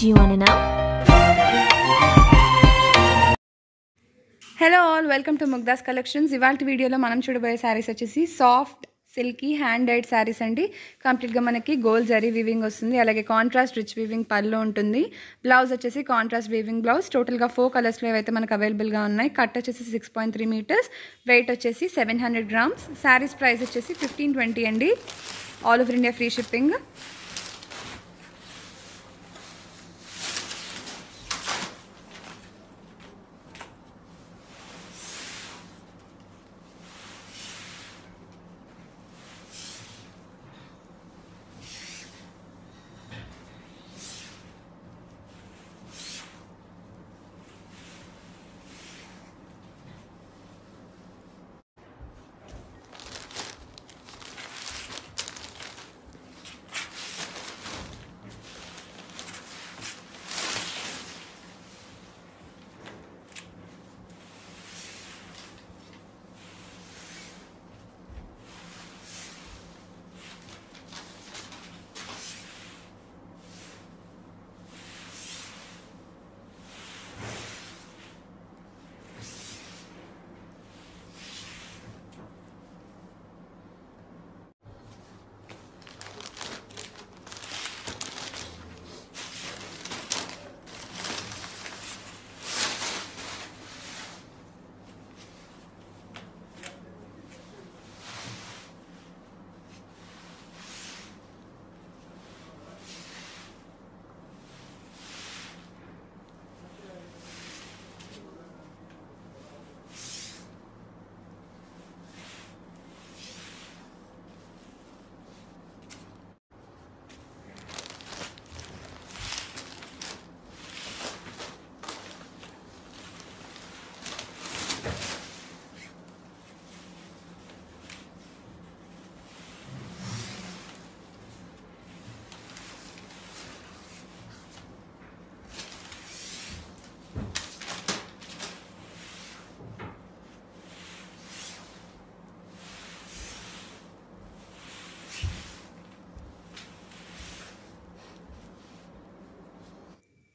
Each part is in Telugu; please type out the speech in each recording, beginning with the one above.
Do you want to know? Hello all welcome to Mugdha's collections ఇవాళ వీడియోలో మనం చూడబోయే శారీస్ వచ్చేసి soft silky hand dyed saris అండి కంప్లీట్గా మనకి గోల్డ్ జరీ వీవింగ్ వస్తుంది అలాగే కాంట్రాస్ట్ రిచ్ వీవింగ్ పళ్ళు ఉంటుంది బ్లౌజ్ వచ్చేసి కాంట్రాస్ట్ వీవింగ్ బ్లౌజ్ టోటల్గా ఫోర్ కలర్స్లో ఏవైతే మనకు అవైలబుల్గా ఉన్నాయి కట్ వచ్చేసి six point three metres weight వచ్చేసి seven hundred grams saris price వచ్చేసి ఫిఫ్టీన్ ట్వంటీ అండి all over India free shipping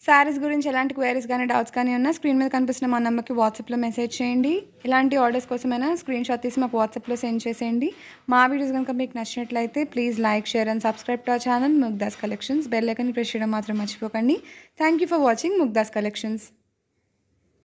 saris గురించి ఎలాంటి క్వైరీస్ కానీ డౌట్స్ కానీ ఉన్నా స్క్రీన్ మీద కనిపిస్తున్న మా నెంబర్కి వాట్సాప్లో మెసేజ్ చేయండి ఇలాంటి ఆర్డర్స్ కోసమైనా స్క్రీన్ షాట్ తీసి మాకు వాట్సాప్లో సెండ్ చేసేయండి మా వీడియోస్ కనుక మీకు నచ్చినట్లయితే please like share and subscribe to ఆ channel Mugdha's collections bell press చేయడం మాత్రం మర్చిపోకండి thank you for watching Mugdha's collections